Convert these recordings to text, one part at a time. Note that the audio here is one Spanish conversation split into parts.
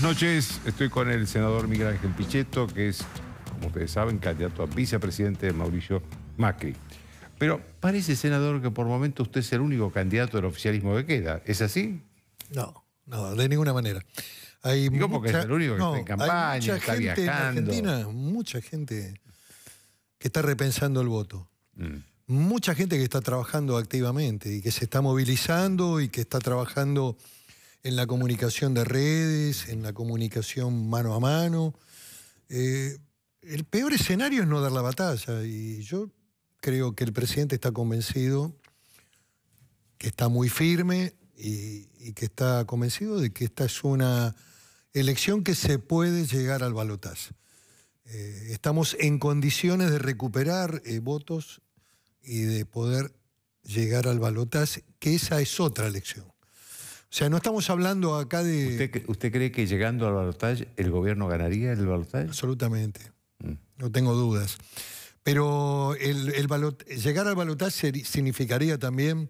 Buenas noches, estoy con el senador Miguel Ángel Pichetto, que es, como ustedes saben, candidato a vicepresidente de Mauricio Macri. Pero parece, senador, que por momento usted es el único candidato del oficialismo que queda. ¿Es así? No, no, de ninguna manera. Hay mucha, es el único que está en campaña, hay mucha gente En Argentina, mucha gente que está repensando el voto. Mm. Mucha gente que está trabajando activamente y que se está movilizando y que está trabajando en la comunicación de redes, en la comunicación mano a mano. Eh, el peor escenario es no dar la batalla y yo creo que el presidente está convencido, que está muy firme y, que está convencido de que esta es una elección que se puede llegar al balotaje. Eh, estamos en condiciones de recuperar eh, votos y de poder llegar al balotaje, que esa es otra elección. O sea, no estamos hablando acá de... ¿Usted, usted cree que llegando al balotaje el gobierno ganaría el balotaje? Absolutamente. Mm. No tengo dudas. Pero el, llegar al balotaje significaría también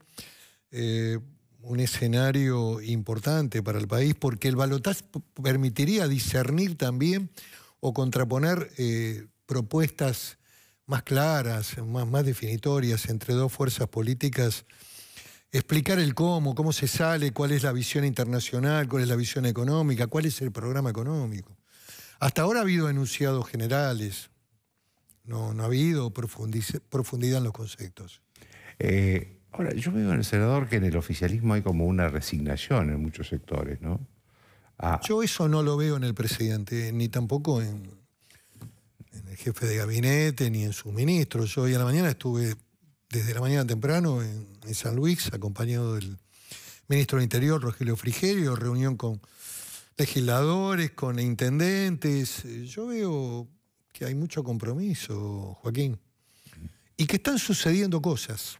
eh, un escenario importante para el país, porque el balotaje permitiría discernir también o contraponer eh, propuestas más claras, más, más definitorias entre dos fuerzas políticas explicar el cómo, cómo se sale, cuál es la visión internacional, cuál es la visión económica, cuál es el programa económico. Hasta ahora ha habido enunciados generales, no, no ha habido profundidad en los conceptos. Eh, ahora, yo veo en El Senador que en el oficialismo hay como una resignación en muchos sectores, ¿no? Ah. Yo eso no lo veo en el presidente, ni tampoco en, en el jefe de gabinete, ni en su ministro. Yo hoy a la mañana estuve desde la mañana temprano en, San Luis, acompañado del ministro del Interior, Rogelio Frigerio, reunión con legisladores, con intendentes. Yo veo que hay mucho compromiso, Joaquín. Y que están sucediendo cosas.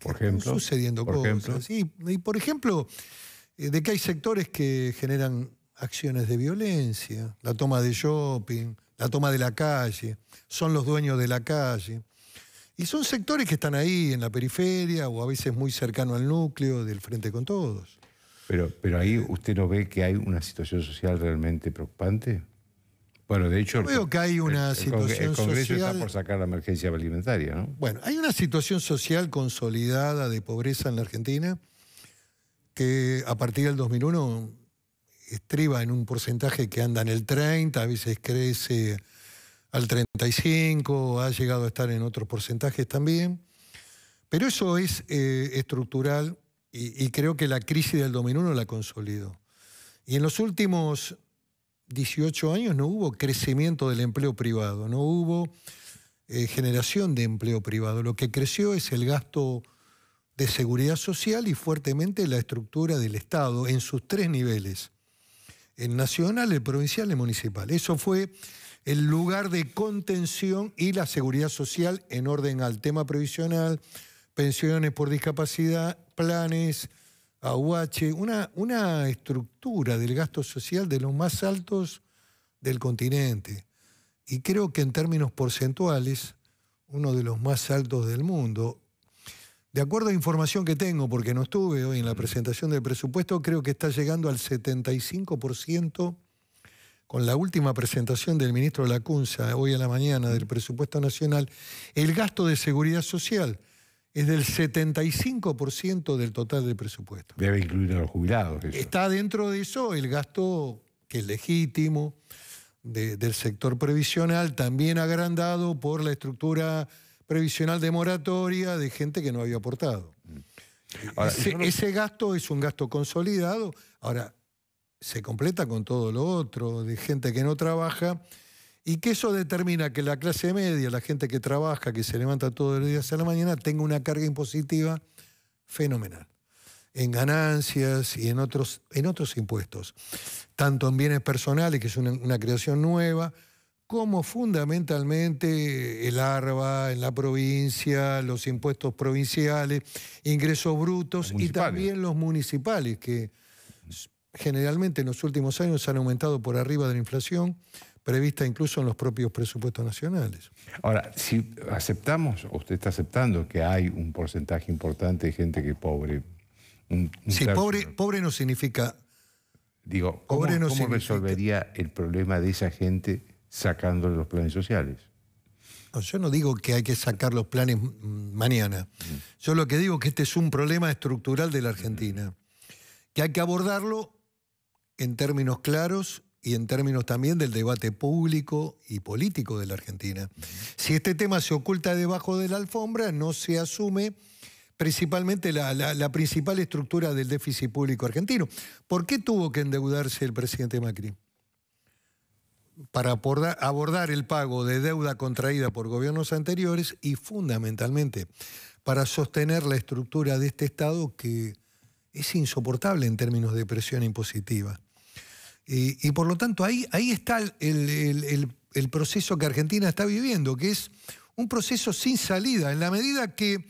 Por ejemplo. sucediendo cosas. Y, por ejemplo, eh, de que hay sectores que generan acciones de violencia, la toma de shopping, la toma de la calle, son los dueños de la calle. Y son sectores que están ahí en la periferia o a veces muy cercano al núcleo del Frente con Todos. Pero, pero ahí usted no ve que hay una situación social realmente preocupante. Bueno, de hecho... veo que hay una el, social... el Congreso está por sacar la emergencia alimentaria, ¿no? Bueno, hay una situación social consolidada de pobreza en la Argentina que a partir del 2001 estriba en un porcentaje que anda en el 30, a veces crece al 35, ha llegado a estar en otros porcentajes también. Pero eso es eh, estructural y, creo que la crisis del 2001 la consolidó. Y en los últimos 18 años no hubo crecimiento del empleo privado, no hubo eh, generación de empleo privado. Lo que creció es el gasto de seguridad social y fuertemente la estructura del Estado en sus tres niveles, el nacional, el provincial y el municipal. Eso fue el lugar de contención y la seguridad social en orden al tema previsional, pensiones por discapacidad, planes, AUH, una, una estructura del gasto social de los más altos del continente. Y creo que en términos porcentuales, uno de los más altos del mundo. De acuerdo a información que tengo, porque no estuve hoy en la presentación del presupuesto, creo que está llegando al 75% con la última presentación del ministro Lacunza hoy a la mañana del presupuesto nacional, el gasto de seguridad social es del 75% del total del presupuesto. Debe incluir a los jubilados. Está dentro de eso el gasto que es legítimo del sector previsional, también agrandado por la estructura previsional de moratoria de gente que no había aportado. ese, ese gasto es un gasto consolidado. Ahora, se completa con todo lo otro, de gente que no trabaja, y que eso determina que la clase media, la gente que trabaja, que se levanta todos los días a la mañana, tenga una carga impositiva fenomenal en ganancias y en otros, en otros impuestos, tanto en bienes personales, que es una, una creación nueva, como fundamentalmente el ARBA en la provincia, los impuestos provinciales, ingresos brutos y también los municipales, que generalmente en los últimos años han aumentado por arriba de la inflación, prevista incluso en los propios presupuestos nacionales. Ahora, si aceptamos, usted está aceptando que hay un porcentaje importante de gente que es pobre. sí, pobre, pobre no significa... Digo, ¿cómo, no ¿cómo resolvería el problema de esa gente sacando los planes sociales? yo no digo que hay que sacar los planes mañana. Mm. Yo lo que digo es que este es un problema estructural de la Argentina, que hay que abordarlo en términos claros y en términos también del debate público y político de la Argentina. Si este tema se oculta debajo de la alfombra, no se asume principalmente la, principal estructura del déficit público argentino. ¿Por qué tuvo que endeudarse el presidente Macri? Para abordar el pago de deuda contraída por gobiernos anteriores y fundamentalmente para sostener la estructura de este Estado que es insoportable en términos de presión impositiva. Eh, y, por lo tanto ahí, ahí está el, el, proceso que Argentina está viviendo, que es un proceso sin salida, en la medida que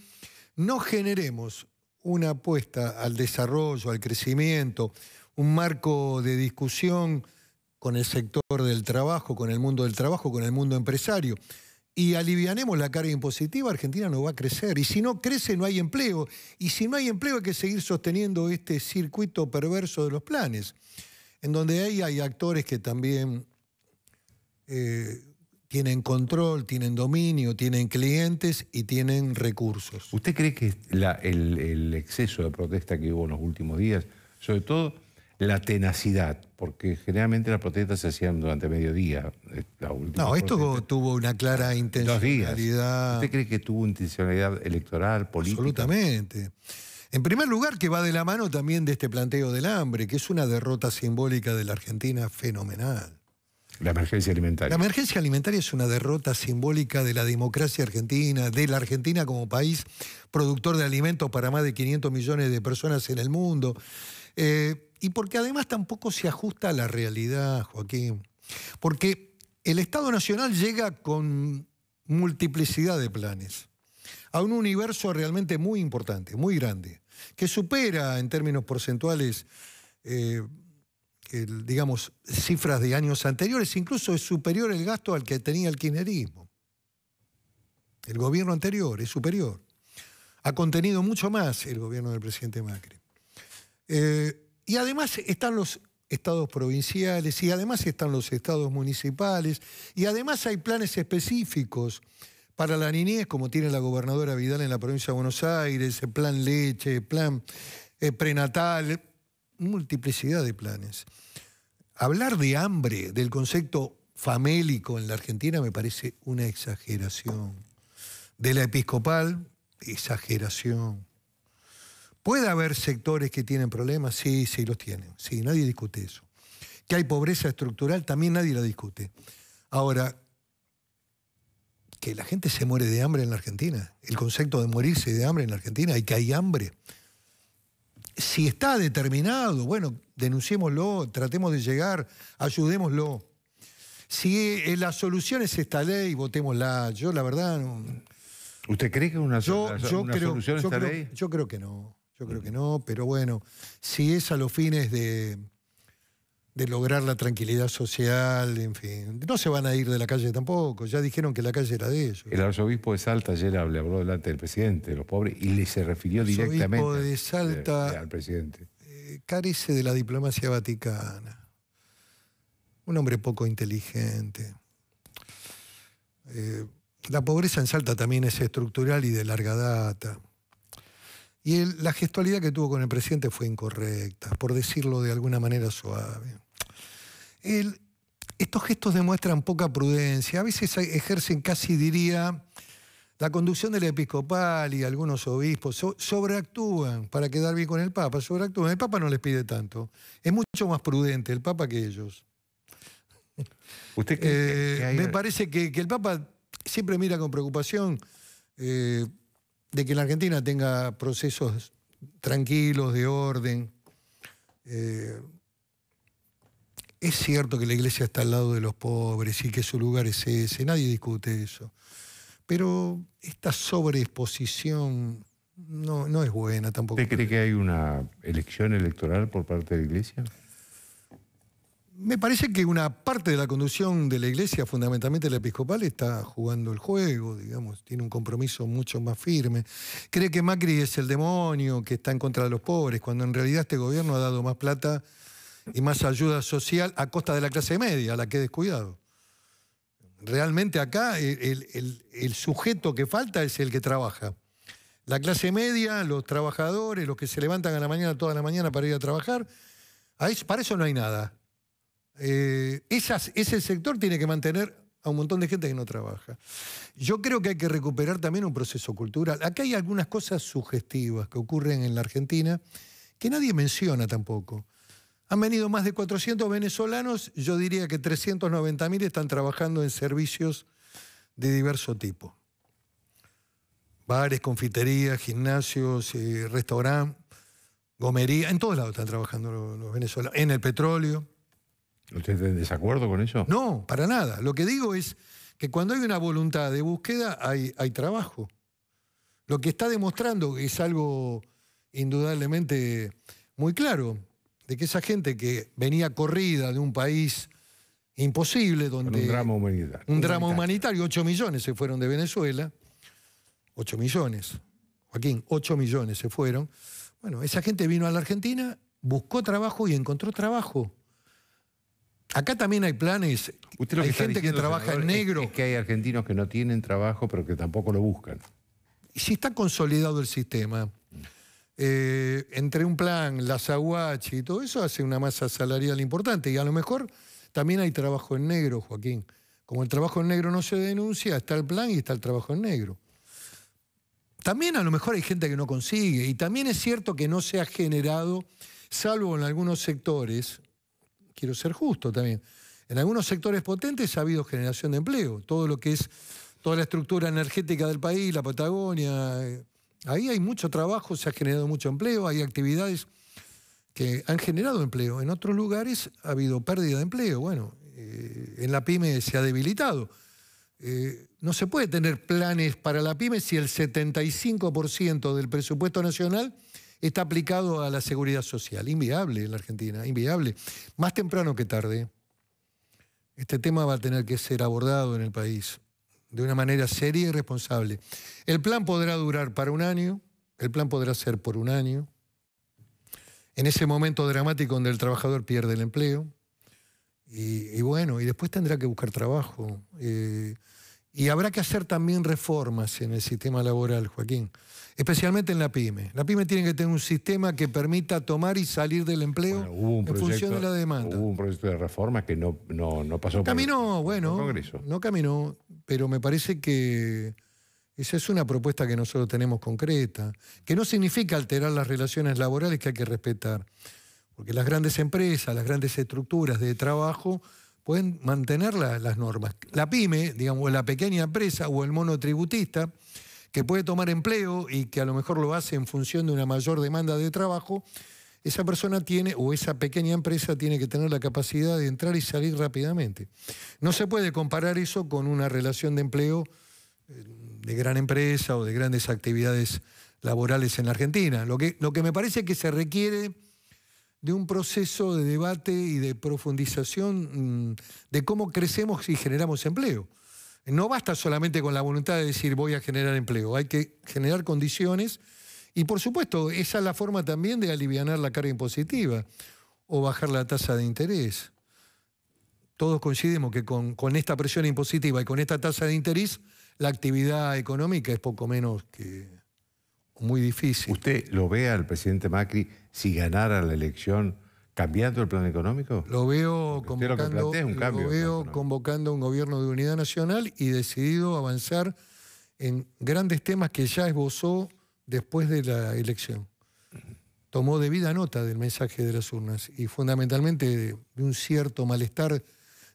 no generemos una apuesta al desarrollo, al crecimiento, un marco de discusión con el sector del trabajo, con el mundo del trabajo, con el mundo empresario. Y alivianemos la carga impositiva, Argentina no va a crecer. Y si no crece, no hay empleo. Y si no hay empleo, hay que seguir sosteniendo este circuito perverso de los planes en donde hay actores que también eh, tienen control, tienen dominio, tienen clientes y tienen recursos. ¿Usted cree que el, exceso de protesta que hubo en los últimos días, sobre todo la tenacidad, porque generalmente las protestas se hacían durante mediodía? Eh, la no, esto tuvo una clara intencionalidad. ¿Usted cree que tuvo intencionalidad electoral, política? Absolutamente. En primer lugar, que va de la mano también de este planteo del hambre, que es una derrota simbólica de la Argentina fenomenal. La emergencia alimentaria. La emergencia alimentaria es una derrota simbólica de la democracia argentina, de la Argentina como país productor de alimentos para más de 500 millones de personas en el mundo. Eh, y porque además tampoco se ajusta a la realidad, Joaquín. Porque el Estado Nacional llega con multiplicidad de planes a un universo realmente muy importante, muy grande, que supera en términos porcentuales, eh, digamos, cifras de años anteriores, incluso es superior el gasto al que tenía el kirchnerismo. El gobierno anterior es superior. Ha contenido mucho más el gobierno del presidente Macri. Eh, y además están los estados provinciales, y además están los estados municipales, y además hay planes específicos para la niñez, como tiene la gobernadora Vidal en la provincia de Buenos Aires, el plan leche, plan eh, prenatal, multiplicidad de planes. Hablar de hambre, del concepto famélico en la Argentina, me parece una exageración. De la episcopal, exageración. ¿Puede haber sectores que tienen problemas? Sí, sí, los tienen. Sí, nadie discute eso. Que hay pobreza estructural, también nadie la discute. Ahora, que la gente se muere de hambre en la Argentina. El concepto de morirse de hambre en la Argentina y que hay hambre. Si está determinado, bueno, denunciémoslo, tratemos de llegar, ayudémoslo. Si eh, la solución es esta ley, votémosla. Yo, la verdad. ¿Usted cree que una, yo, una solución esta ley? Yo creo que no. Yo creo que mm. no, pero bueno, si es a los fines de de lograr la tranquilidad social, en fin. No se van a ir de la calle tampoco, ya dijeron que la calle era de ellos. El arzobispo de Salta ayer habló delante del presidente, de los pobres, y le se refirió directamente arzobispo de Salta, al presidente. Eh, carece de la diplomacia vaticana. Un hombre poco inteligente. Eh, la pobreza en Salta también es estructural y de larga data. Y la gestualidad que tuvo con el presidente fue incorrecta, por decirlo de alguna manera suave estos gestos demuestran poca prudencia, a veces ejercen casi, diría, la conducción del episcopal y algunos obispos sobreactúan para quedar bien con el Papa, sobreactúan. El Papa no les pide tanto, es mucho más prudente el Papa que ellos. Eh, me parece que, el Papa siempre mira con preocupación eh, de que la Argentina tenga procesos tranquilos, de orden. Eh, es cierto que la iglesia está al lado de los pobres y que su lugar es ese, nadie discute eso. Pero esta sobreexposición no, no es buena tampoco. ¿Usted cree que hay una elección electoral por parte de la iglesia? Me parece que una parte de la conducción de la iglesia, fundamentalmente la episcopal, está jugando el juego, digamos, tiene un compromiso mucho más firme. Cree que Macri es el demonio, que está en contra de los pobres, cuando en realidad este gobierno ha dado más plata y más ayuda social a costa de la clase media, a la que he descuidado. Realmente acá el, sujeto que falta es el que trabaja. La clase media, los trabajadores, los que se levantan a la mañana, toda la mañana para ir a trabajar, para eso no hay nada. Eh, ese sector tiene que mantener a un montón de gente que no trabaja. Yo creo que hay que recuperar también un proceso cultural. Acá hay algunas cosas sugestivas que ocurren en la Argentina que nadie menciona tampoco. Han venido más de 400 venezolanos, yo diría que 390.000 están trabajando en servicios de diverso tipo. Bares, confiterías, gimnasios, eh, restaurantes, gomería, en todos lados están trabajando los, venezolanos, en el petróleo. ¿Usted está en desacuerdo con eso? No, para nada. Lo que digo es que cuando hay una voluntad de búsqueda hay trabajo. Lo que está demostrando es algo indudablemente muy claro de que esa gente que venía corrida de un país imposible, donde... un drama humanitario. Un drama humanitario, 8 millones se fueron de Venezuela, 8 millones, Joaquín, 8 millones se fueron. Bueno, esa gente vino a la Argentina, buscó trabajo y encontró trabajo. Acá también hay planes. hay gente que trabaja en negro. Es que hay argentinos que no tienen trabajo, pero que tampoco lo buscan. Si está consolidado el sistema, eh, entre un plan, la aguachi y todo eso hace una masa salarial importante. Y a lo mejor también hay trabajo en negro, Joaquín. Como el trabajo en negro no se denuncia, está el plan y está el trabajo en negro. También a lo mejor hay gente que no consigue. Y también es cierto que no se ha generado, salvo en algunos sectores, quiero ser justo también, en algunos sectores potentes ha habido generación de empleo. Todo lo que es toda la estructura energética del país, la Patagonia, eh, Ahí hay mucho trabajo, se ha generado mucho empleo, hay actividades que han generado empleo. En otros lugares ha habido pérdida de empleo. Bueno, eh, en la pyme se ha debilitado. Eh, no se puede tener planes para la pyme si el 75% del presupuesto nacional está aplicado a la seguridad social. Inviable en la Argentina, inviable. Más temprano que tarde. Este tema va a tener que ser abordado en el país de una manera seria y responsable. El plan podrá durar para un año, el plan podrá ser por un año. En ese momento dramático donde el trabajador pierde el empleo, y, bueno, y después tendrá que buscar trabajo. Eh, y habrá que hacer también reformas en el sistema laboral, Joaquín, especialmente en la pyme. La pyme tiene que tener un sistema que permita tomar y salir del empleo en función de la demanda. Hubo un proyecto de reforma que no, no, no pasó caminó, bueno, el Congreso. No caminó pero me parece que esa es una propuesta que nosotros tenemos concreta, que no significa alterar las relaciones laborales que hay que respetar, porque las grandes empresas, las grandes estructuras de trabajo pueden mantener las normas. La pyme, digamos, la pequeña empresa o el monotributista, que puede tomar empleo y que a lo mejor lo hace en función de una mayor demanda de trabajo, esa persona tiene, o esa pequeña empresa tiene que tener la capacidad de entrar y salir rápidamente. No se puede comparar eso con una relación de empleo eh, de gran empresa o de grandes actividades laborales en la Argentina. Lo que, lo que me parece que se requiere de un proceso de debate y de profundización mm, de cómo crecemos y generamos empleo. No basta solamente con la voluntad de decir voy a generar empleo, hay que generar condiciones y por supuesto, esa es la forma también de aliviar la carga impositiva o bajar la tasa de interés. Todos coincidimos que con, con esta presión impositiva y con esta tasa de interés, la actividad económica es poco menos que muy difícil. ¿Usted lo ve al presidente Macri si ganara la elección cambiando el plan económico? Lo veo, convocando, convocando un gobierno de unidad nacional y decidido avanzar en grandes temas que ya esbozó después de la elección. Tomó debida nota del mensaje de las urnas y fundamentalmente de un cierto malestar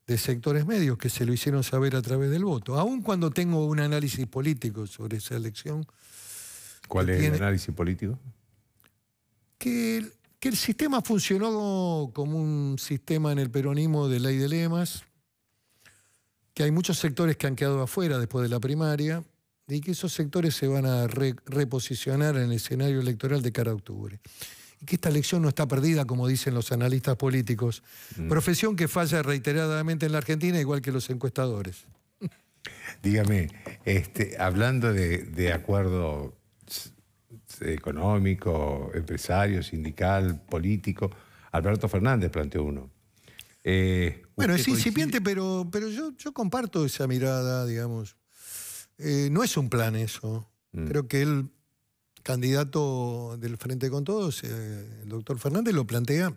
de sectores medios que se lo hicieron saber a través del voto. Aun cuando tengo un análisis político sobre esa elección. ¿Cuál es el análisis político? Que el, que el sistema funcionó como un sistema en el peronismo de ley de lemas, que hay muchos sectores que han quedado afuera después de la primaria, de que esos sectores se van a reposicionar en el escenario electoral de cara a octubre. Y que esta elección no está perdida, como dicen los analistas políticos. Mm. Profesión que falla reiteradamente en la Argentina, igual que los encuestadores. Dígame, este, hablando de, acuerdo económico, empresario, sindical, político, Alberto Fernández planteó uno. Eh, bueno, es incipiente, pero, pero yo, yo comparto esa mirada, digamos. Eh, no es un plan eso. Mm. Creo que el candidato del Frente con Todos, eh, el doctor Fernández, lo plantea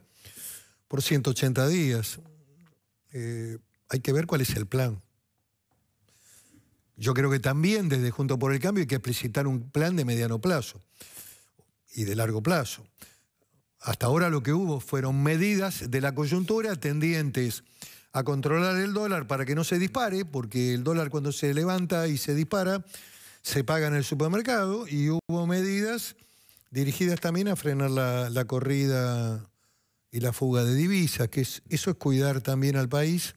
por 180 días. Eh, hay que ver cuál es el plan. Yo creo que también desde Junto por el Cambio hay que explicitar un plan de mediano plazo y de largo plazo. Hasta ahora lo que hubo fueron medidas de la coyuntura tendientes a controlar el dólar para que no se dispare, porque el dólar cuando se levanta y se dispara, se paga en el supermercado y hubo medidas dirigidas también a frenar la, corrida y la fuga de divisas, que eso es cuidar también al país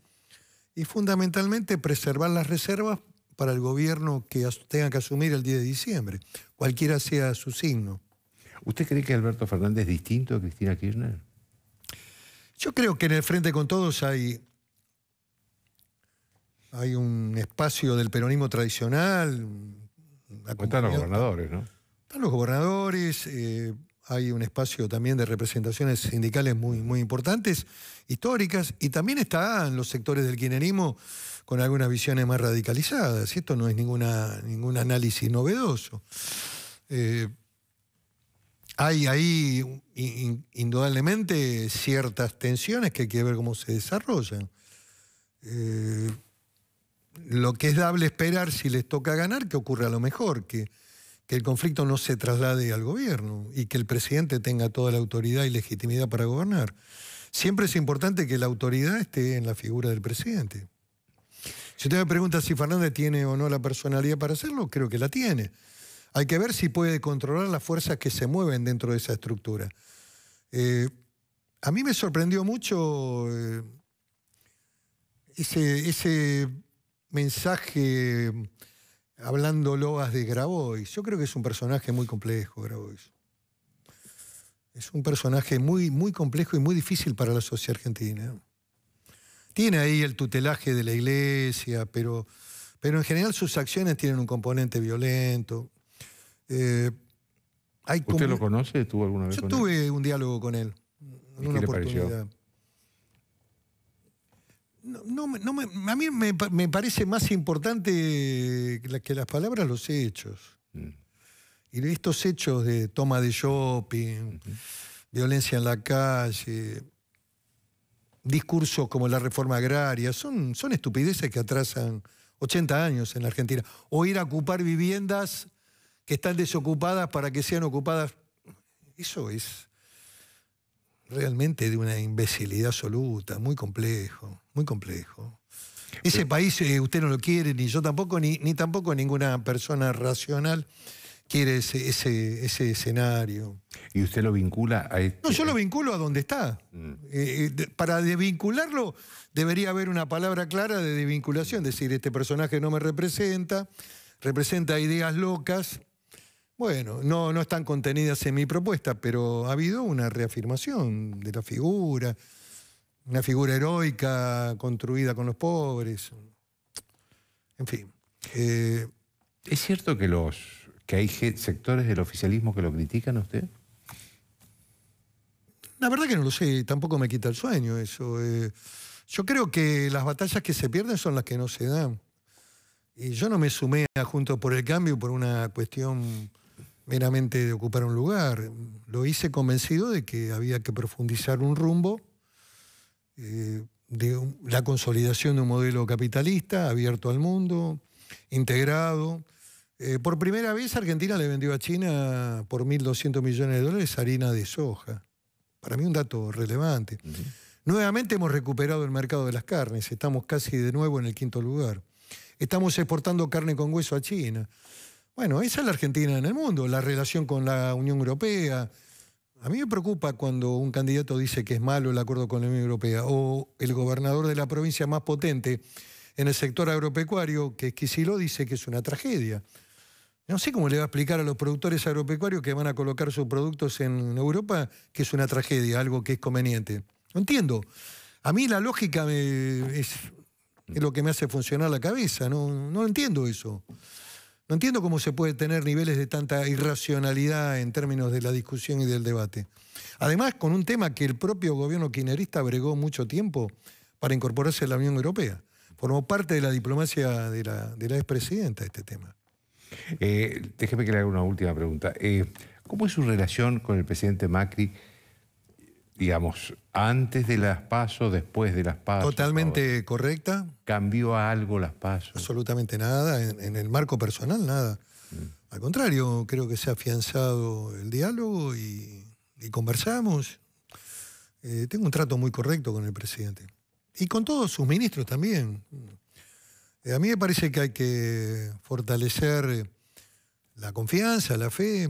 y fundamentalmente preservar las reservas para el gobierno que tenga que asumir el 10 de diciembre, cualquiera sea su signo. ¿Usted cree que Alberto Fernández es distinto a Cristina Kirchner? Yo creo que en el Frente con Todos hay hay un espacio del peronismo tradicional. Están los gobernadores, ¿no? Están los gobernadores, eh, hay un espacio también de representaciones sindicales muy, muy importantes, históricas, y también están los sectores del kirchnerismo con algunas visiones más radicalizadas. esto no es ninguna, ningún análisis novedoso. Eh, hay ahí indudablemente ciertas tensiones que hay que ver cómo se desarrollan. Eh, lo que es dable esperar si les toca ganar, que ocurra lo mejor, que, que el conflicto no se traslade al gobierno y que el presidente tenga toda la autoridad y legitimidad para gobernar. Siempre es importante que la autoridad esté en la figura del presidente. Si usted me pregunta si Fernández tiene o no la personalidad para hacerlo, creo que la tiene. Hay que ver si puede controlar las fuerzas que se mueven dentro de esa estructura. Eh, a mí me sorprendió mucho eh, ese mensaje hablando loas de Grabois. Yo creo que es un personaje muy complejo, Grabois. Es un personaje muy, muy complejo y muy difícil para la sociedad argentina. Tiene ahí el tutelaje de la iglesia, pero, pero en general sus acciones tienen un componente violento. Eh, ¿Usted lo conoce? ¿Tuvo alguna vez Yo tuve un diálogo con él. En una oportunidad. No, no, a mí me, parece más importante que, las palabras los hechos. Mm. Y estos hechos de toma de shopping, violencia en la calle, discursos como la reforma agraria, son, son estupideces que atrasan 80 años en la Argentina. O ir a ocupar viviendas que están desocupadas para que sean ocupadas. Eso es realmente de una imbecilidad absoluta, muy complejo muy complejo. Ese país eh, usted no lo quiere, ni yo tampoco, ni, ni tampoco ninguna persona racional quiere ese, ese, ese, escenario. ¿Y usted lo vincula a este No, yo lo vinculo a donde está. Mm. Eh, eh, para desvincularlo debería haber una palabra clara de desvinculación, decir, este personaje no me representa, representa ideas locas. Bueno, no, no están contenidas en mi propuesta, pero ha habido una reafirmación de la figura una figura heroica construida con los pobres. En fin. Eh, ¿Es cierto que, los, que hay sectores del oficialismo que lo critican a usted? La verdad que no lo sé, tampoco me quita el sueño eso. Eh. yo creo que las batallas que se pierden son las que no se dan. Y yo no me sumé a Juntos por el Cambio por una cuestión meramente de ocupar un lugar. Lo hice convencido de que había que profundizar un rumbo eh, de la consolidación de un modelo capitalista abierto al mundo, integrado. Eh, por primera vez Argentina le vendió a China por 1.200 millones de dólares harina de soja. Para mí un dato relevante. Nuevamente hemos recuperado el mercado de las carnes, estamos casi de nuevo en el quinto lugar. Estamos exportando carne con hueso a China. Bueno, esa es la Argentina en el mundo, la relación con la Unión Europea, a mí me preocupa cuando un candidato dice que es malo el acuerdo con la Unión Europea o el gobernador de la provincia más potente en el sector agropecuario, que es lo dice que es una tragedia. No sé cómo le va a explicar a los productores agropecuarios que van a colocar sus productos en Europa que es una tragedia, algo que es conveniente. No entiendo. A mí la lógica es, lo que me hace funcionar la cabeza, no entiendo eso. No entiendo cómo se puede tener niveles de tanta irracionalidad en términos de la discusión y del debate. Además, con un tema que el propio gobierno kirchnerista bregó mucho tiempo para incorporarse a la Unión Europea. Formó parte de la diplomacia de la, de expresidenta este tema. Eh, déjeme que le haga una última pregunta. Eh, ¿Cómo es su relación con el presidente Macri? digamos, antes de las pasos, después de las pasos. Totalmente correcta. ¿Cambió a algo las pasos? Absolutamente nada, en, el marco personal nada. Mm. Al contrario, creo que se ha afianzado el diálogo y, conversamos. Eh, tengo un trato muy correcto con el presidente. Y con todos sus ministros también. Eh, a mí me parece que hay que fortalecer la confianza, la fe,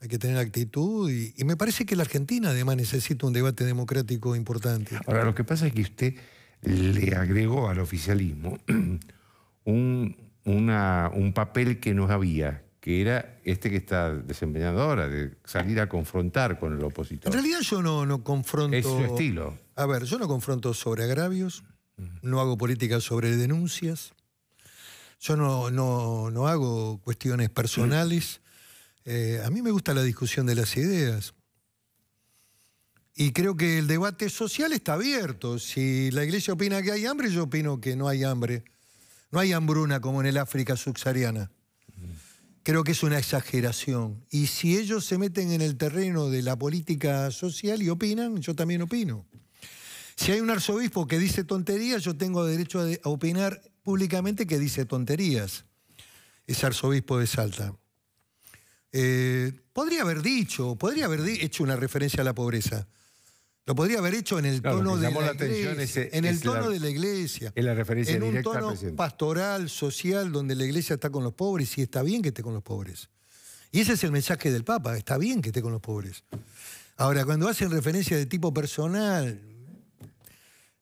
hay que tener actitud y, me parece que la Argentina además necesita un debate democrático importante. Ahora, lo que pasa es que usted le agregó al oficialismo un, un papel que no había, que era este que está desempeñando ahora, de salir a confrontar con el opositor. En realidad yo no, no confronto... Es su estilo. A ver, yo no confronto sobre agravios, no hago política sobre denuncias, yo no, no, no hago cuestiones personales. Eh, a mí me gusta la discusión de las ideas. Y creo que el debate social está abierto. Si la iglesia opina que hay hambre, yo opino que no hay hambre. No hay hambruna como en el África subsahariana. Creo que es una exageración. Y si ellos se meten en el terreno de la política social y opinan, yo también opino. Si hay un arzobispo que dice tonterías, yo tengo derecho a, opinar públicamente que dice tonterías. ese arzobispo de Salta. Eh, podría haber dicho, podría haber hecho una referencia a la pobreza. Lo podría haber hecho en el tono de la, iglesia, en el tono de la iglesia, en la un tono pastoral, social, donde la iglesia está con los pobres y está bien que esté con los pobres. Y ese es el mensaje del Papa, está bien que esté con los pobres. Ahora, cuando hacen referencia de tipo personal,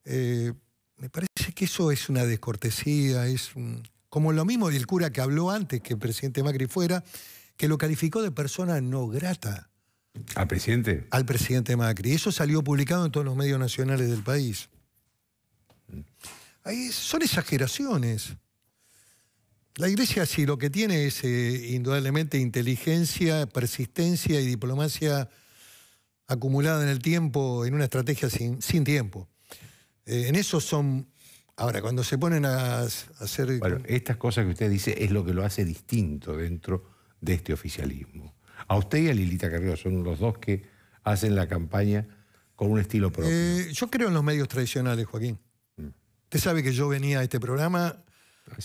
eh, me parece que eso es una descortesía, es como lo mismo del cura que habló antes que el presidente Macri fuera, que lo calificó de persona no grata. ¿Al presidente? Al presidente Macri. Eso salió publicado en todos los medios nacionales del país. Ahí son exageraciones. La iglesia sí lo que tiene es eh, indudablemente inteligencia, persistencia y diplomacia acumulada en el tiempo, en una estrategia sin, tiempo. Eh, en eso son... Ahora, cuando se ponen a, a hacer... Bueno, estas cosas que usted dice es lo que lo hace distinto dentro de este oficialismo. A usted y a Lilita Carrió son los dos que hacen la campaña con un estilo propio. Eh, yo creo en los medios tradicionales, Joaquín. Mm. Usted sabe que yo venía a este programa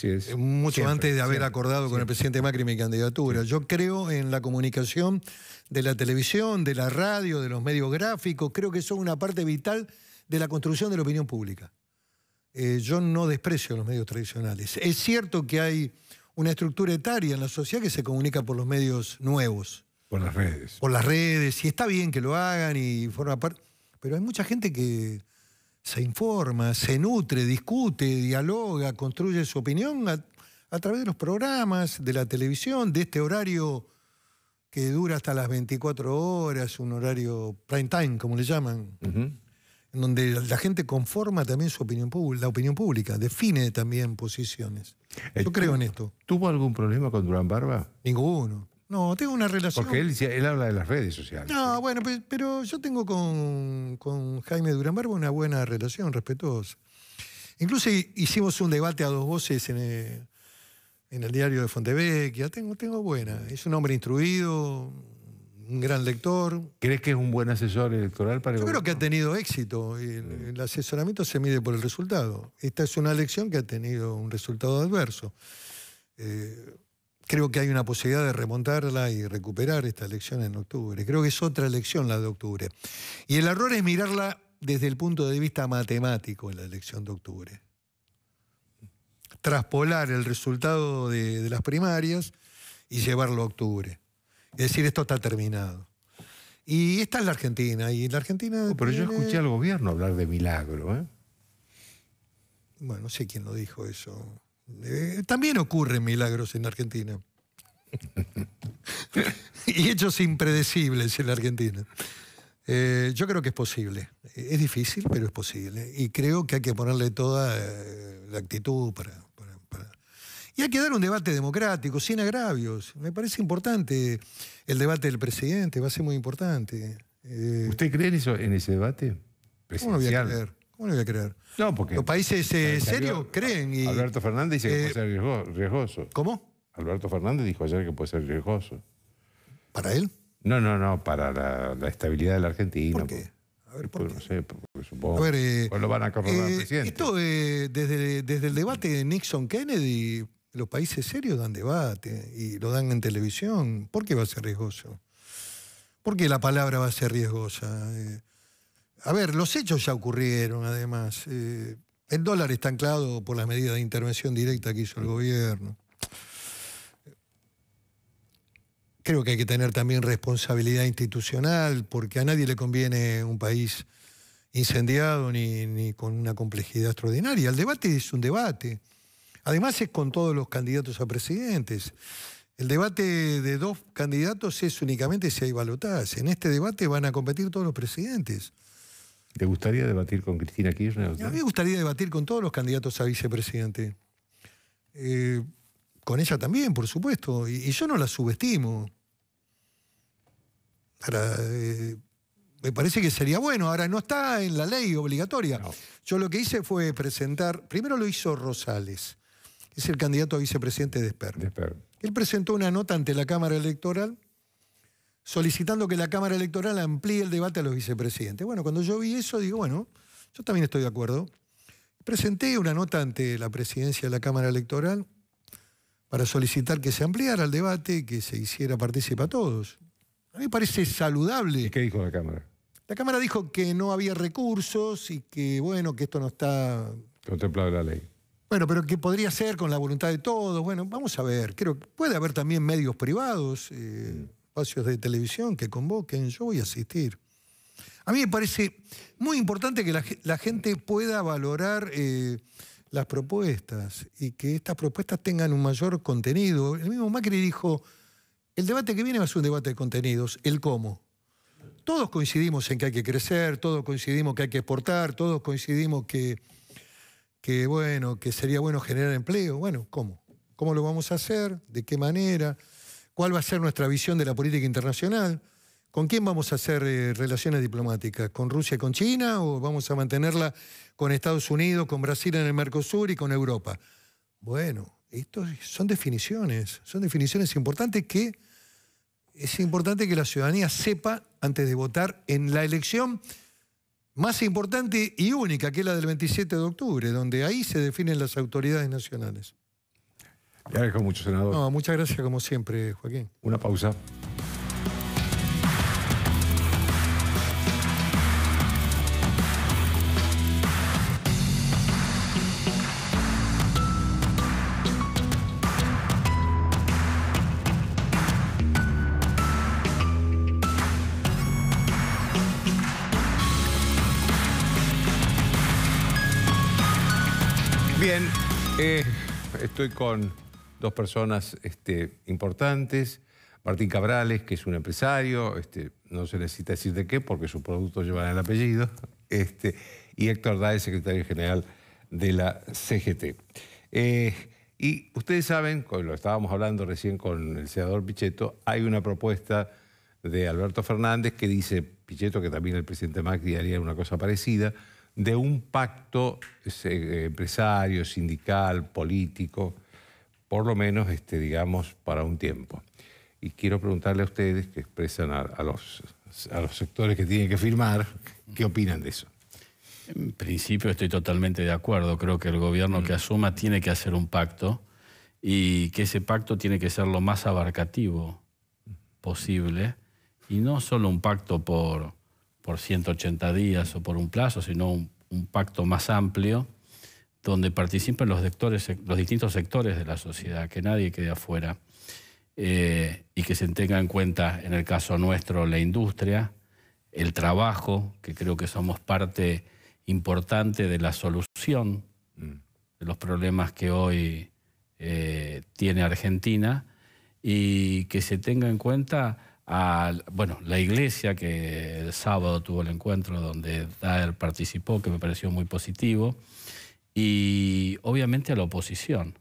eh, mucho antes de haber acordado con el presidente Macri mi candidatura. Yo creo en la comunicación de la televisión, de la radio, de los medios gráficos. Creo que son una parte vital de la construcción de la opinión pública. Eh, yo no desprecio los medios tradicionales. Es cierto que hay una estructura etaria en la sociedad que se comunica por los medios nuevos. Por las redes. Por las redes, y está bien que lo hagan y forma parte. Pero hay mucha gente que se informa, se nutre, discute, dialoga, construye su opinión a, través de los programas, de la televisión, de este horario que dura hasta las 24 horas, un horario prime time, como le llaman en donde la gente conforma también su opinión la opinión pública, define también posiciones. Yo eh, creo en esto. ¿Tuvo algún problema con Durán Barba? Ninguno. No, tengo una relación. Porque él, habla de las redes sociales. No, bueno, pero, yo tengo con, Jaime Durán Barba una buena relación, respetuosa. Incluso hicimos un debate a dos voces en el, eh, en el diario de Fontevecchia. Tengo, tengo buena. Es un hombre instruido, un gran lector. ¿Crees que es un buen asesor electoral para Yo creo que ha tenido éxito. El, asesoramiento se mide por el resultado. Esta es una elección que ha tenido un resultado adverso. Eh, creo que hay una posibilidad de remontarla y recuperar esta elección en octubre. Creo que es otra elección la de octubre. Y el error es mirarla desde el punto de vista matemático en la elección de octubre. Traspolar el resultado de las primarias y llevarlo a octubre. Es decir esto está terminado. Y esta es la Argentina, y la Argentina. Oh, pero yo escuché al gobierno hablar de milagro, ¿eh? Bueno, no sé quién lo dijo eso. Eh, también ocurren milagros en Argentina. y hechos impredecibles en la Argentina. Eh, yo creo que es posible. Es difícil, pero es posible. Y creo que hay que ponerle toda la actitud para, y hay que dar un debate democrático, sin agravios. Me parece importante el debate del presidente, va a ser muy importante. Eh, ¿Usted cree en, eso, en ese debate? ¿Cómo lo voy a creer? ¿Cómo lo voy a creer? porque. Los países eh, serios creen. Alberto Fernández dice que puede eh, ser riesgoso. ¿Cómo? Alberto Fernández dijo ayer que puede ser riesgoso. ¿Para él? No, no, no, para la, estabilidad de la Argentina. ¿Por qué? A ver, ¿por No sé, supongo a ver, lo van a presidente. Esto, desde, desde el debate de Nixon-Kennedy, los países serios dan debate y lo dan en televisión. ¿Por qué va a ser riesgoso? ¿Por qué la palabra va a ser riesgosa? Eh, a ver, los hechos ya ocurrieron, además. Eh, el dólar está anclado por las medidas de intervención directa que hizo el gobierno. Creo que hay que tener también responsabilidad institucional, porque a nadie le conviene un país incendiado ni con una complejidad extraordinaria. El debate es un debate. Además es con todos los candidatos a presidentes. El debate de dos candidatos es únicamente si hay balotaje. En este debate van a competir todos los presidentes. ¿Te gustaría debatir con Cristina Kirchner? A mí me gustaría debatir con todos los candidatos a vicepresidente. Eh, con ella también, por supuesto. Y, yo no la subestimo. Eh, me parece que sería bueno. Ahora, no está en la ley obligatoria. Yo lo que hice fue presentar, primero lo hizo Rosales, es el candidato a vicepresidente de Esper. Él presentó una nota ante la Cámara Electoral solicitando que la Cámara Electoral amplíe el debate a los vicepresidentes. Bueno, cuando yo vi eso, digo, bueno, yo también estoy de acuerdo. Presenté una nota ante la presidencia de la Cámara Electoral para solicitar que se ampliara el debate que se hiciera partícipe a todos. A mí me parece saludable. ¿Y qué dijo la Cámara? La Cámara dijo que no había recursos y que, bueno, que esto no está... Contemplado en la ley. Bueno, pero ¿qué podría ser con la voluntad de todos. Bueno, vamos a ver. Creo que puede haber también medios privados, eh, espacios de televisión que convoquen. Yo voy a asistir. A mí me parece muy importante que la, gente pueda valorar eh, las propuestas y que estas propuestas tengan un mayor contenido. El mismo Macri dijo, el debate que viene va a ser un debate de contenidos, el cómo. Todos coincidimos en que hay que crecer, todos coincidimos que hay que exportar, todos coincidimos que que bueno, que sería bueno generar empleo. Bueno, ¿cómo? ¿Cómo lo vamos a hacer? ¿De qué manera? ¿Cuál va a ser nuestra visión de la política internacional? ¿Con quién vamos a hacer eh, relaciones diplomáticas? ¿Con Rusia y con China? ¿O vamos a mantenerla con Estados Unidos, con Brasil en el Mercosur y con Europa? Bueno, estos son definiciones, son definiciones importantes que es importante que la ciudadanía sepa antes de votar en la elección más importante y única que la del 27 de octubre, donde ahí se definen las autoridades nacionales. Ya agradezco mucho, senador. No, muchas gracias como siempre, Joaquín. Una pausa. estoy con dos personas este, importantes. Martín Cabrales, que es un empresario, este, no se necesita decir de qué porque su producto llevan el apellido, este, y Héctor Dáez, secretario general de la CGT. Eh, y ustedes saben, lo estábamos hablando recién con el senador Pichetto, hay una propuesta de Alberto Fernández que dice, Pichetto, que también el presidente Macri haría una cosa parecida, de un pacto eh, empresario, sindical, político, por lo menos, este, digamos, para un tiempo. Y quiero preguntarle a ustedes, que expresan a, los, a los sectores que tienen que firmar, ¿qué opinan de eso? En principio estoy totalmente de acuerdo. Creo que el gobierno mm. que asuma tiene que hacer un pacto y que ese pacto tiene que ser lo más abarcativo mm. posible y no solo un pacto por por 180 días o por un plazo, sino un, pacto más amplio donde participen los, sectores, los distintos sectores de la sociedad, que nadie quede afuera eh, y que se tenga en cuenta, en el caso nuestro, la industria, el trabajo, que creo que somos parte importante de la solución mm. de los problemas que hoy eh, tiene Argentina, y que se tenga en cuenta a, bueno, la iglesia que el sábado tuvo el encuentro donde Daer participó, que me pareció muy positivo, y obviamente a la oposición.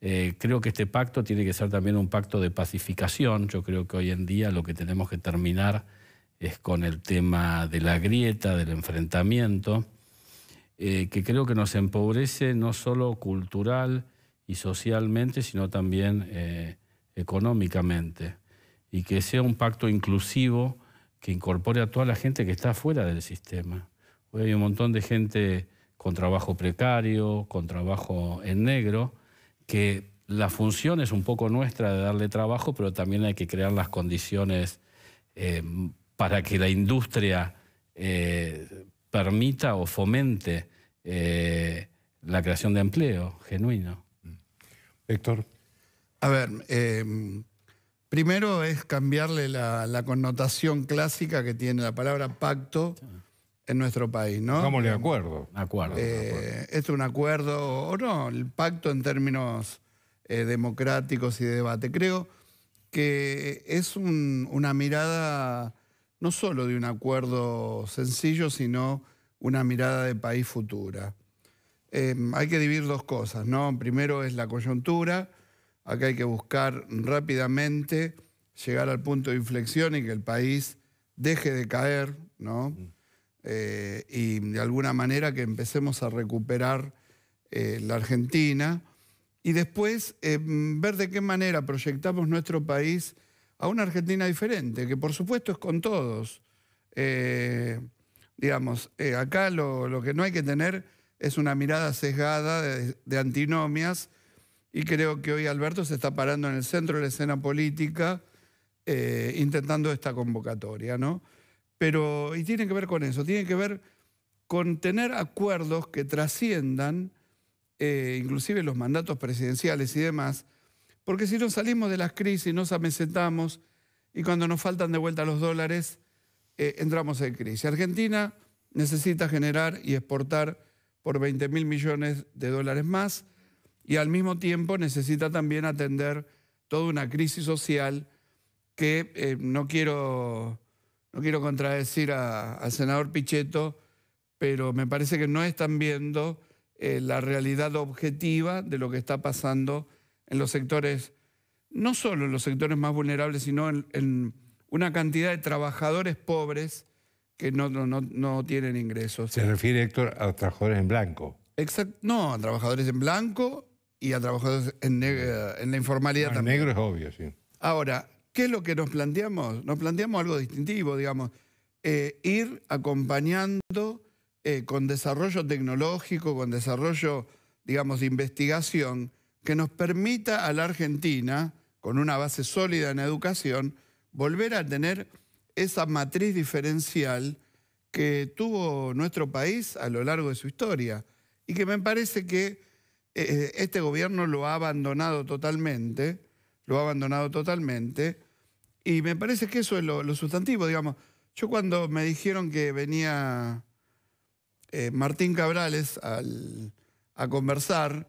Eh, creo que este pacto tiene que ser también un pacto de pacificación. Yo creo que hoy en día lo que tenemos que terminar es con el tema de la grieta, del enfrentamiento, eh, que creo que nos empobrece no solo cultural y socialmente, sino también eh, económicamente y que sea un pacto inclusivo que incorpore a toda la gente que está fuera del sistema. Hoy hay un montón de gente con trabajo precario, con trabajo en negro, que la función es un poco nuestra de darle trabajo, pero también hay que crear las condiciones eh, para que la industria eh, permita o fomente eh, la creación de empleo genuino. Héctor. A ver, Primero es cambiarle la, connotación clásica que tiene la palabra pacto en nuestro país, ¿no? le acuerdo. Eh, acuerdo. Es un acuerdo o no, el pacto en términos eh, democráticos y de debate. Creo que es una mirada no solo de un acuerdo sencillo, sino una mirada de país futura. Eh, hay que dividir dos cosas, ¿no? Primero es la coyuntura Acá hay que buscar rápidamente llegar al punto de inflexión y que el país deje de caer, ¿no? Eh, y de alguna manera que empecemos a recuperar eh, la Argentina. Y después eh, ver de qué manera proyectamos nuestro país a una Argentina diferente, que por supuesto es con todos. digamos, acá lo, lo, que no hay que tener es una mirada sesgada de antinomias y creo que hoy Alberto se está parando en el centro de la escena política eh, intentando esta convocatoria, ¿no? Pero, y tiene que ver con eso, tiene que ver con tener acuerdos que trasciendan eh, inclusive los mandatos presidenciales y demás, porque si no salimos de las crisis, nos amesetamos y cuando nos faltan de vuelta los dólares, eh, entramos en crisis. Argentina necesita generar y exportar por 20 mil millones de dólares más y al mismo tiempo necesita también atender toda una crisis social que eh, no, quiero, no quiero contradecir al senador Pichetto, pero me parece que no están viendo eh, la realidad objetiva de lo que está pasando en los sectores, no solo en los sectores más vulnerables, sino en, una cantidad de trabajadores pobres que no, no, tienen ingresos. Se refiere, Héctor, a trabajadores en blanco. no, a trabajadores en blanco, y a trabajado eh, en, la informalidad también. Ah, también. negro es obvio, sí. Ahora, ¿qué es lo que nos planteamos? Nos planteamos algo distintivo, digamos, eh, ir acompañando eh, con desarrollo tecnológico, con desarrollo, digamos, de investigación, que nos permita a la Argentina, con una base sólida en educación, volver a tener esa matriz diferencial que tuvo nuestro país a lo largo de su historia y que me parece que eh, eh, este gobierno lo ha abandonado totalmente, lo ha abandonado totalmente, y me parece que eso es lo, sustantivo, digamos. Yo cuando me dijeron que venía eh, Martín Cabrales a conversar,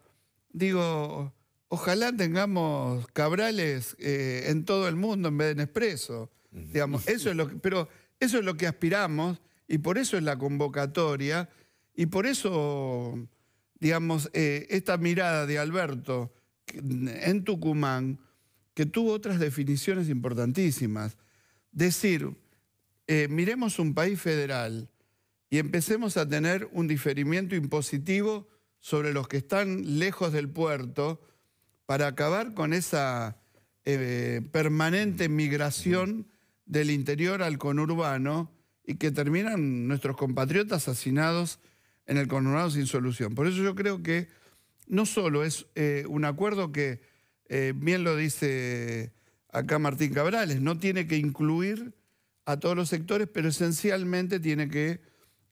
digo, ojalá tengamos Cabrales en todo el mundo en vez de expreso. Digamos, eso es lo pero eso es lo que aspiramos y por eso es la convocatoria y por eso digamos, eh, esta mirada de Alberto en Tucumán, que tuvo otras definiciones importantísimas. Decir, eh, miremos un país federal y empecemos a tener un diferimiento impositivo sobre los que están lejos del puerto para acabar con esa eh, permanente mm. migración mm. del interior al conurbano y que terminan nuestros compatriotas asesinados en el coronado sin solución. Por eso yo creo que no solo es eh, un acuerdo que, eh, bien lo dice acá Martín Cabrales, no tiene que incluir a todos los sectores, pero esencialmente tiene que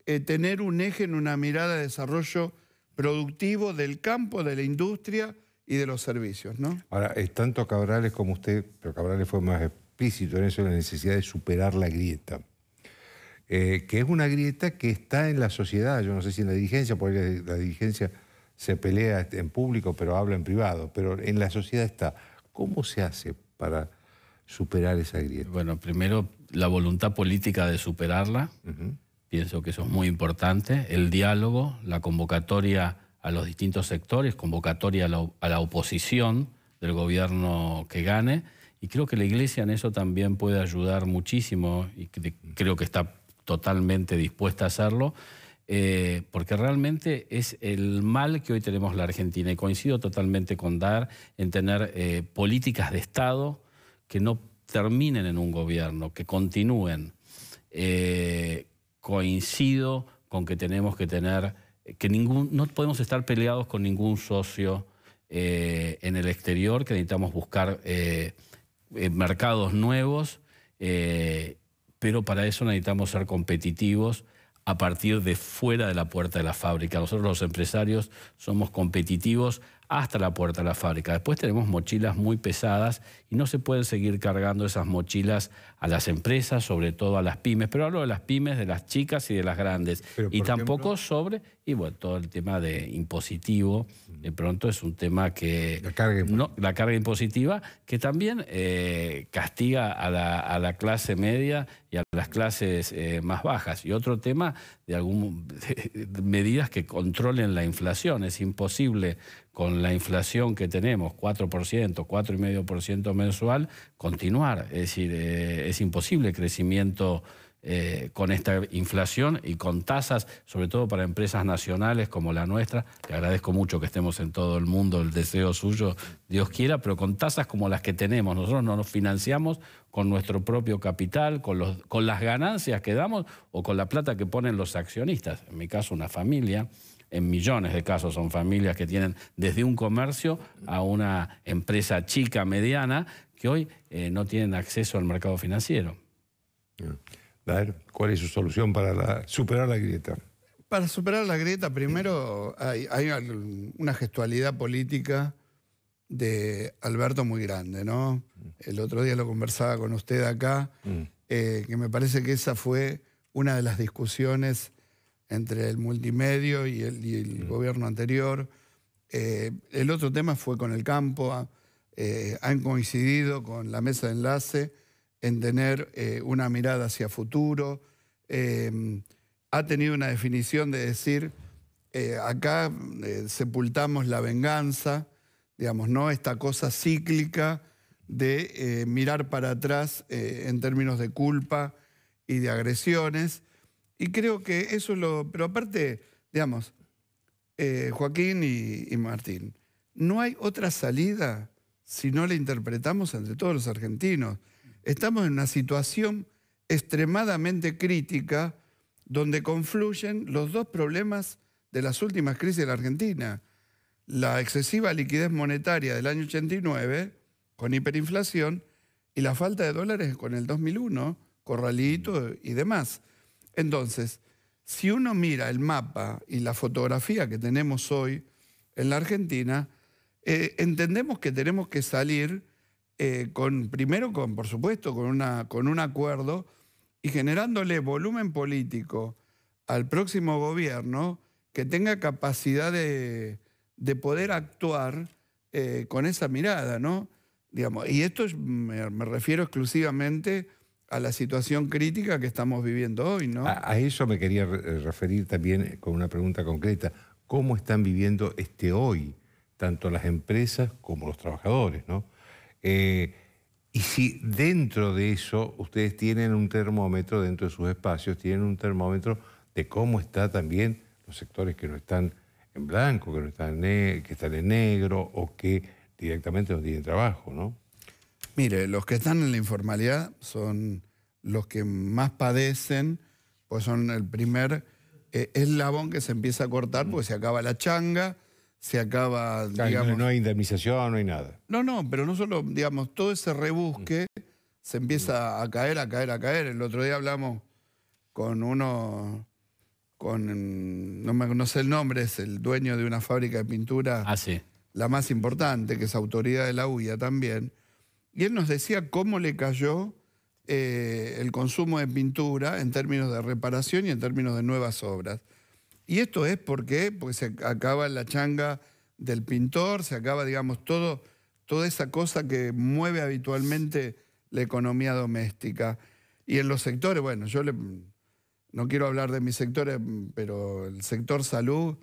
eh, tener un eje en una mirada de desarrollo productivo del campo, de la industria y de los servicios. ¿no? Ahora, es tanto Cabrales como usted, pero Cabrales fue más explícito en eso, la necesidad de superar la grieta. Eh, que es una grieta que está en la sociedad, yo no sé si en la dirigencia, porque la dirigencia se pelea en público, pero habla en privado, pero en la sociedad está. ¿Cómo se hace para superar esa grieta? Bueno, primero la voluntad política de superarla, pienso que eso es muy importante, el diálogo, la convocatoria a los distintos sectores, convocatoria a la oposición del gobierno que gane, y creo que la Iglesia en eso también puede ayudar muchísimo, y creo que está totalmente dispuesta a hacerlo, eh, porque realmente es el mal que hoy tenemos la Argentina. Y coincido totalmente con Dar en tener eh, políticas de Estado que no terminen en un gobierno, que continúen. Eh, coincido con que tenemos que tener, que ningún, no podemos estar peleados con ningún socio en el exterior, que necesitamos buscar mercados nuevos pero para eso necesitamos ser competitivos a partir de fuera de la puerta de la fábrica. Nosotros los empresarios somos competitivos hasta la puerta de la fábrica. Después tenemos mochilas muy pesadas y no se pueden seguir cargando esas mochilas a las empresas, sobre todo a las pymes, pero hablo de las pymes, de las chicas y de las grandes, y tampoco sobre y bueno, todo el tema de impositivo, de pronto es un tema que... La carga, la carga impositiva, que también eh, castiga a la, clase media y a las clases eh, más bajas. Y otro tema de, algún, medidas que controlen la inflación. Es imposible con la inflación que tenemos, 4%, 4,5% mensual, continuar. Es decir, eh, es imposible crecimiento eh, con esta inflación y con tasas, sobre todo para empresas nacionales como la nuestra. Le agradezco mucho que estemos en todo el mundo, el deseo suyo, Dios quiera, pero con tasas como las que tenemos. Nosotros no nos financiamos con nuestro propio capital, con, los, con las ganancias que damos o con la plata que ponen los accionistas. En mi caso, una familia en millones de casos son familias que tienen desde un comercio a una empresa chica, mediana, que hoy eh, no tienen acceso al mercado financiero. Ah. ¿cuál es su solución para superar la grieta? Para superar la grieta, primero hay, una gestualidad política de Alberto muy grande, El otro día lo conversaba con usted acá, mm. eh, que me parece que esa fue una de las discusiones entre el multimedio y el, mm. gobierno anterior. Eh, el otro tema fue con el campo, ah, eh, han coincidido con la mesa de enlace en tener eh, una mirada hacia futuro. Eh, ha tenido una definición de decir, eh, acá sepultamos la venganza, digamos, ¿no? Esta cosa cíclica de mirar para atrás en términos de culpa y de agresiones. Y creo que eso lo... Pero aparte, digamos, Joaquín y, y Martín, no hay otra salida si no la interpretamos entre todos los argentinos. Estamos en una situación extremadamente crítica donde confluyen los dos problemas de las últimas crisis de la Argentina. La excesiva liquidez monetaria del año 89 con hiperinflación y la falta de dólares con el 2001, corralito y demás. Entonces, si uno mira el mapa y la fotografía que tenemos hoy en la Argentina, eh, entendemos que tenemos que salir eh, con, primero por supuesto, con, con un acuerdo y generándole volumen político al próximo gobierno que tenga capacidad de, de poder actuar eh, con esa mirada, ¿no? y esto me, refiero exclusivamente a la situación crítica que estamos viviendo hoy, ¿no? A, eso me quería eh, referir también con una pregunta concreta. ¿Cómo están viviendo este hoy, tanto las empresas como los trabajadores, ¿no? Eh, y si dentro de eso ustedes tienen un termómetro, dentro de sus espacios, tienen un termómetro de cómo está también los sectores que no están en blanco, que no están en, que están en negro o que directamente no tienen trabajo, ¿no? Mire, los que están en la informalidad son los que más padecen, pues son el primer eh, eslabón que se empieza a cortar porque se acaba la changa, se acaba, No, hay indemnización, no hay nada. No, no, pero no solo, digamos, todo ese rebusque mm. se empieza a caer, a caer, a caer. El otro día hablamos con uno, con, no, me, conoce el nombre, es el dueño de una fábrica de pintura, ah, la más importante, que es autoridad de la UIA también, y él nos decía cómo le cayó eh, el consumo de pintura en términos de reparación y en términos de nuevas obras. Y esto es porque, se acaba la changa del pintor, se acaba, digamos, todo, toda esa cosa que mueve habitualmente la economía doméstica. Y en los sectores, bueno, yo no quiero hablar de mis sectores, pero el sector salud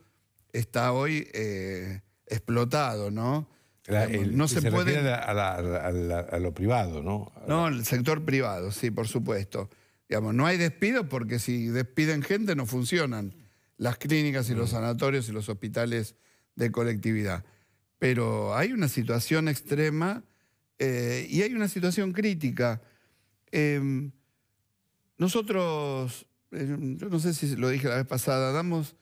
está hoy eh, explotado, ¿no? no se, puede... A, a, lo privado, ¿no? No, el sector privado, sí, por supuesto. Digamos, no hay despido porque si despiden gente no funcionan las clínicas y los mm. sanatorios y los hospitales de colectividad. Pero hay una situación extrema eh, y hay una situación crítica. Em, nosotros, eh, yo no sé si lo dije la vez pasada, damos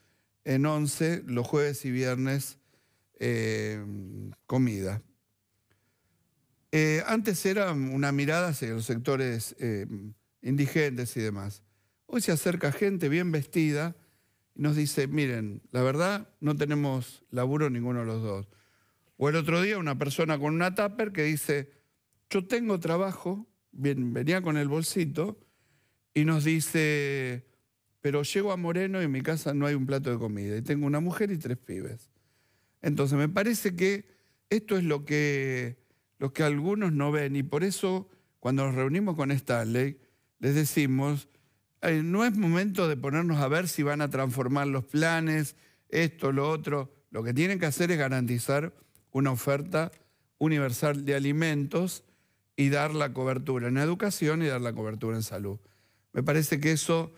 en once, los jueves y viernes em, comida. Eh, antes era una mirada hacia los sectores em, indigentes y demás. Hoy se acerca gente bien vestida nos dice, miren, la verdad no tenemos laburo ninguno de los dos. O el otro día una persona con una tupper que dice, yo tengo trabajo, bien, venía con el bolsito, y nos dice, pero llego a Moreno y en mi casa no hay un plato de comida, y tengo una mujer y tres pibes. Entonces me parece que esto es lo que, lo que algunos no ven, y por eso cuando nos reunimos con Stanley, les decimos, eh, no es momento de ponernos a ver si van a transformar los planes, esto, lo otro. Lo que tienen que hacer es garantizar una oferta universal de alimentos y dar la cobertura en educación y dar la cobertura en salud. Me parece que eso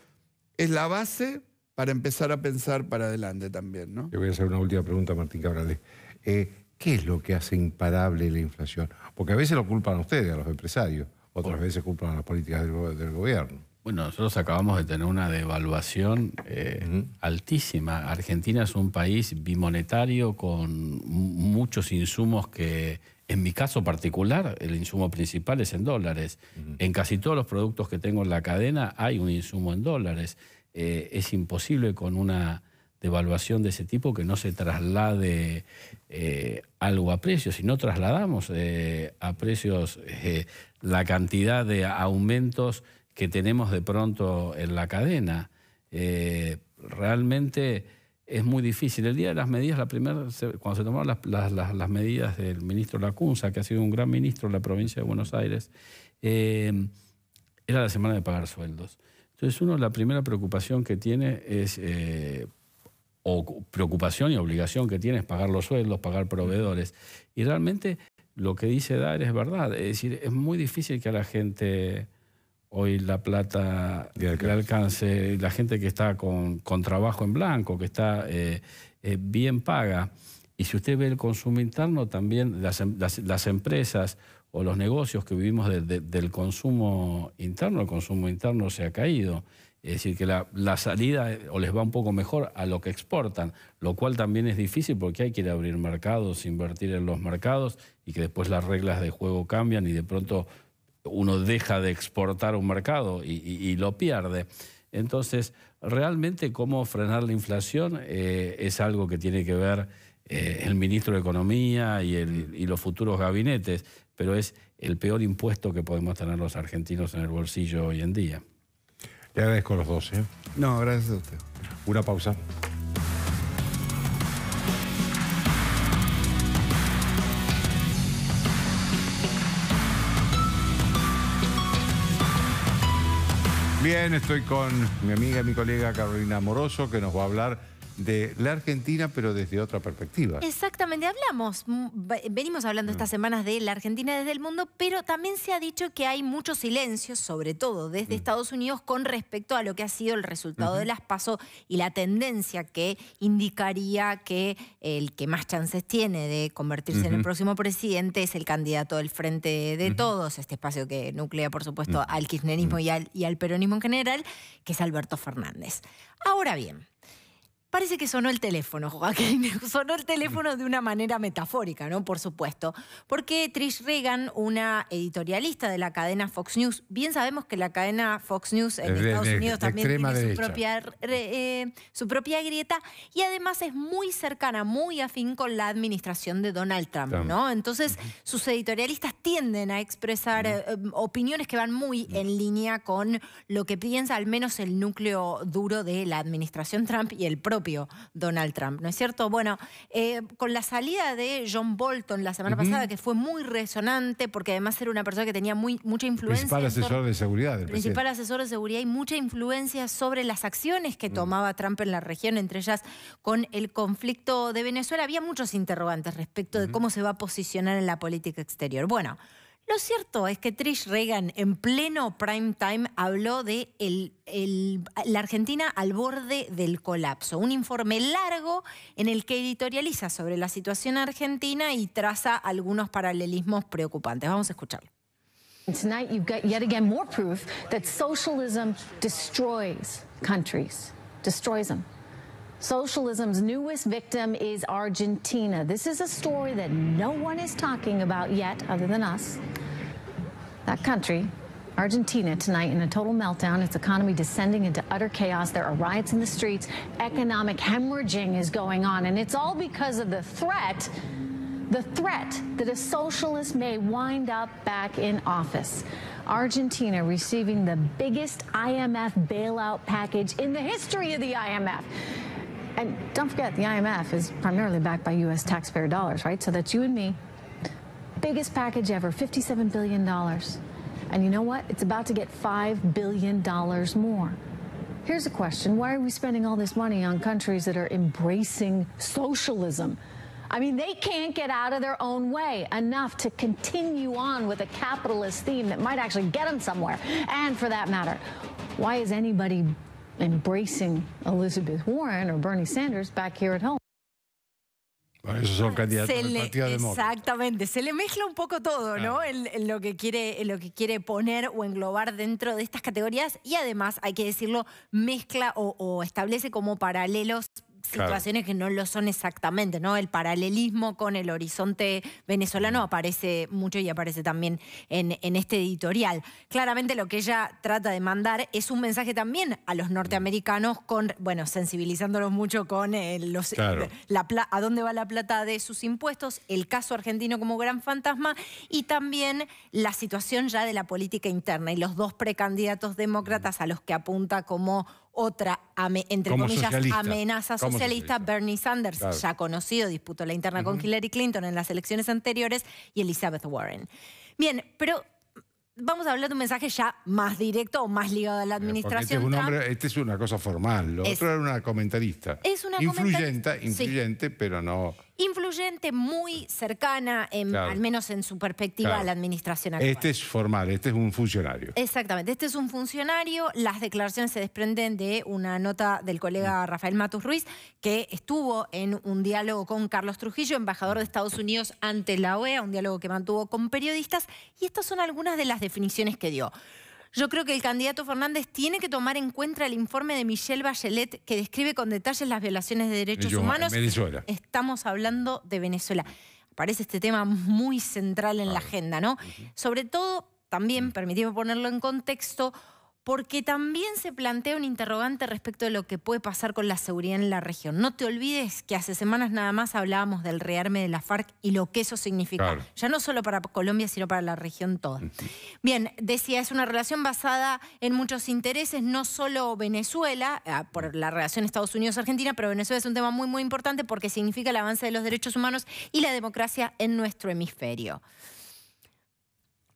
es la base para empezar a pensar para adelante también. ¿no? Yo voy a hacer una última pregunta, Martín Cabrales. Eh, ¿Qué es lo que hace imparable la inflación? Porque a veces lo culpan ustedes, a los empresarios, otras veces culpan a las políticas del gobierno. Bueno, nosotros acabamos de tener una devaluación eh, altísima. Argentina es un país bimonetario con muchos insumos que, en mi caso particular, el insumo principal es en dólares. En casi todos los productos que tengo en la cadena hay un insumo en dólares. Eh, es imposible con una devaluación de ese tipo que no se traslade eh, algo a precios. Si no trasladamos a precios la cantidad de aumentos que tenemos de pronto en la cadena. Eh, realmente es muy difícil. El día de las medidas, la primera, cuando se tomaron las, medidas del ministro Lacunza, que ha sido un gran ministro en la provincia de Buenos Aires, eh, era la semana de pagar sueldos. Entonces uno la primera preocupación que tiene es, eh, o preocupación y obligación que tiene es pagar los sueldos, pagar proveedores. Y realmente lo que dice Dar es verdad. Es decir, es muy difícil que a la gente hoy la plata el alcance. la gente que está con, trabajo en blanco, que está eh, eh, bien paga. Y si usted ve el consumo interno, también las, em, las, empresas o los negocios que vivimos del consumo interno, el consumo interno se ha caído. Es decir, que la, la, salida eh, o les va un poco mejor a lo que exportan, lo cual también es difícil porque hay que ir a abrir mercados, invertir en los mercados y que después las reglas de juego cambian y de pronto uno deja de exportar un mercado y, lo pierde. Entonces, realmente cómo frenar la inflación eh, es algo que tiene que ver eh, el ministro de Economía y, los futuros gabinetes, pero es el peor impuesto que podemos tener los argentinos en el bolsillo hoy en día. Le agradezco a los dos. ¿eh? No, gracias a usted. Una pausa. Bien, estoy con mi amiga y mi colega Carolina Moroso, que nos va a hablar de la Argentina, pero desde otra perspectiva. Exactamente, hablamos, mm, venimos hablando estas mm. semanas de la Argentina desde el mundo, pero también se ha dicho que hay mucho silencio, sobre todo desde mm. Estados Unidos, con respecto a lo que ha sido el resultado de las PASO y la tendencia que indicaría que el que más chances tiene de convertirse en el próximo presidente es el candidato del Frente de Todos, este espacio que nuclea, por supuesto, al kirchnerismo y y al peronismo en general, que es Alberto Fernández. Ahora bien, Parece que sonó el teléfono, Joaquín. Sonó el teléfono de una manera metafórica, ¿no? Por supuesto. Porque Trish Regan, una editorialista de la cadena Fox News, bien sabemos que la cadena Fox News en Estados Unidos también tiene eh, su propia, grieta y además es muy cercana, muy afín con la administración de Donald Trump, ¿no? Entonces, sus editorialistas tienden a expresar eh, em, opiniones que van muy en línea con lo que piensa al menos el núcleo duro de la administración Trump y el propio Donald Trump, ¿no es cierto? Bueno, eh, con la salida de John Bolton la semana pasada, que fue muy resonante, porque además era una persona que tenía mucha influencia. Principal asesor de seguridad. principal asesor de seguridad y mucha influencia sobre las acciones que mm. tomaba Trump en la región, entre ellas con el conflicto de Venezuela. Había muchos interrogantes respecto de cómo se va a posicionar en la política exterior. Bueno. Lo cierto es que Trish Reagan en pleno prime time habló de la Argentina al borde del colapso, un informe largo en el que editorializa sobre la situación argentina y traza algunos paralelismos preocupantes. Vamos a escucharlo. Tonight got yet again more proof that socialism destroys countries, destroys them. Socialism's newest victim is Argentina. This is a story that no one is talking about yet, other than us. That country, Argentina, tonight in a total meltdown, its economy descending into utter chaos. There are riots in the streets, economic hemorrhaging is going on, and it's all because of the threat. The threat that a socialist may wind up back in office. Argentina receiving the biggest IMF bailout package in the history of the IMF. And don't forget, the IMF is primarily backed by U.S. taxpayer dollars, right? So that's you and me. Biggest package ever, $57 billion. And you know what? It's about to get $5 billion more. Here's a question. Why are we spending all this money on countries that are embracing socialism? I mean, they can't get out of their own way enough to continue on with a capitalist theme that might actually get them somewhere. And for that matter, why is anybody embracing Elizabeth Warren or Bernie Sanders back here at home. Bueno, esos son ah, candidatos se del le, Partido Demócrata. Exactamente, se le mezcla un poco todo, ¿no? lo, que quiere, lo que quiere poner o englobar dentro de estas categorías y además, hay que decirlo, mezcla o establece como paralelos situaciones que no lo son exactamente, ¿no? El paralelismo con el horizonte venezolano aparece mucho y aparece también en, este editorial. Claramente lo que ella trata de mandar es un mensaje también a los norteamericanos con, bueno, sensibilizándolos mucho con eh, los, eh, a dónde va la plata de sus impuestos, el caso argentino como gran fantasma y también la situación ya de la política interna y los dos precandidatos demócratas a los que apunta como otra, entre comillas, amenaza socialista, Bernie Sanders, ya conocido, disputó la interna con Hillary Clinton en las elecciones anteriores, y Elizabeth Warren. Bien, pero vamos a hablar de un mensaje ya más directo o más ligado a la este administración. ¿ah? Este es, una cosa formal, lo otro era una comentarista. Es una influyente, Influyente, pero no influyente, muy cercana, al menos en su perspectiva, a la administración actual. Este es formal, este es un funcionario. Exactamente, este es un funcionario. Las declaraciones se desprenden de una nota del colega mm. Rafael Matus Ruiz, que estuvo en un diálogo con Carlos Trujillo, embajador de Estados Unidos ante la OEA, un diálogo que mantuvo con periodistas, y estas son algunas de las definiciones que dio. Yo creo que el candidato Fernández tiene que tomar en cuenta el informe de Michelle Bachelet que describe con detalles las violaciones de derechos humanos. humanos. Venezuela. Estamos hablando de Venezuela. Parece este tema muy central en la agenda, ¿no? Sobre todo, también, permitimos ponerlo en contexto, porque también se plantea un interrogante respecto de lo que puede pasar con la seguridad en la región. No te olvides que hace semanas nada más hablábamos del rearme de la FARC y lo que eso significa, ya no solo para Colombia, sino para la región toda. Bien, decía, es una relación basada en muchos intereses, no solo Venezuela, ah, por la relación Estados Unidos-Argentina, pero Venezuela es un tema muy, muy importante porque significa el avance de los derechos humanos y la democracia en nuestro hemisferio.